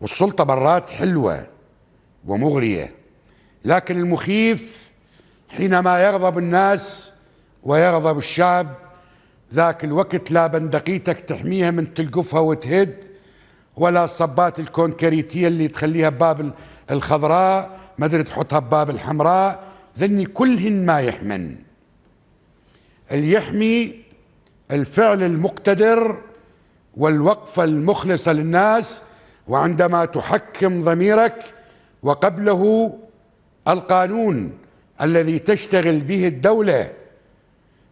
والسلطة برات حلوة ومغرية لكن المخيف حينما يغضب الناس ويغضب الشعب ذاك الوقت لا بندقيتك تحميها من تلقفها وتهد ولا صبات الكونكريتية اللي تخليها بباب الخضراء ما ادري تحطها بباب الحمراء ذني كلهن ما يحمن اللي يحمي الفعل المقتدر والوقفة المخلصة للناس وعندما تحكم ضميرك وقبله القانون الذي تشتغل به الدولة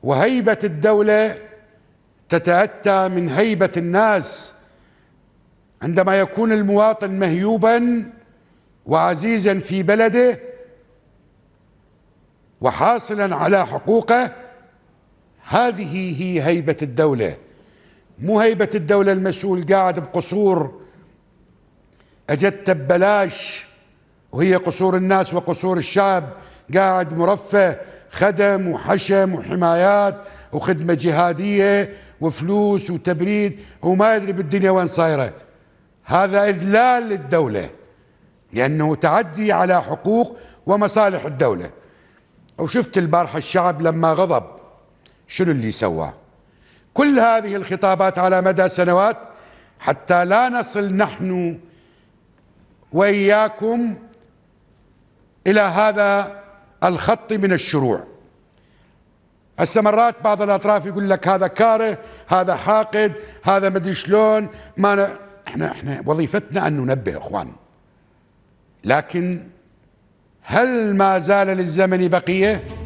وهيبة الدولة تتأتى من هيبة الناس عندما يكون المواطن مهيوبا وعزيزا في بلده وحاصلا على حقوقه هذه هي هيبة الدولة مو هيبة الدولة المسؤول قاعد بقصور اجدت ببلاش وهي قصور الناس وقصور الشعب قاعد مرفه خدم وحشم وحمايات وخدمة جهادية وفلوس وتبريد وما يدري بالدنيا وين صايرة هذا إذلال للدولة لأنه تعدي على حقوق ومصالح الدولة وشفت البارحة الشعب لما غضب شنو اللي سواه كل هذه الخطابات على مدى سنوات حتى لا نصل نحن واياكم الى هذا الخط من الشروع هسه مرات بعض الاطراف يقول لك هذا كاره هذا حاقد هذا مدري شلون ما ن... احنا احنا وظيفتنا ان ننبه اخوان لكن هل ما زال للزمن بقيه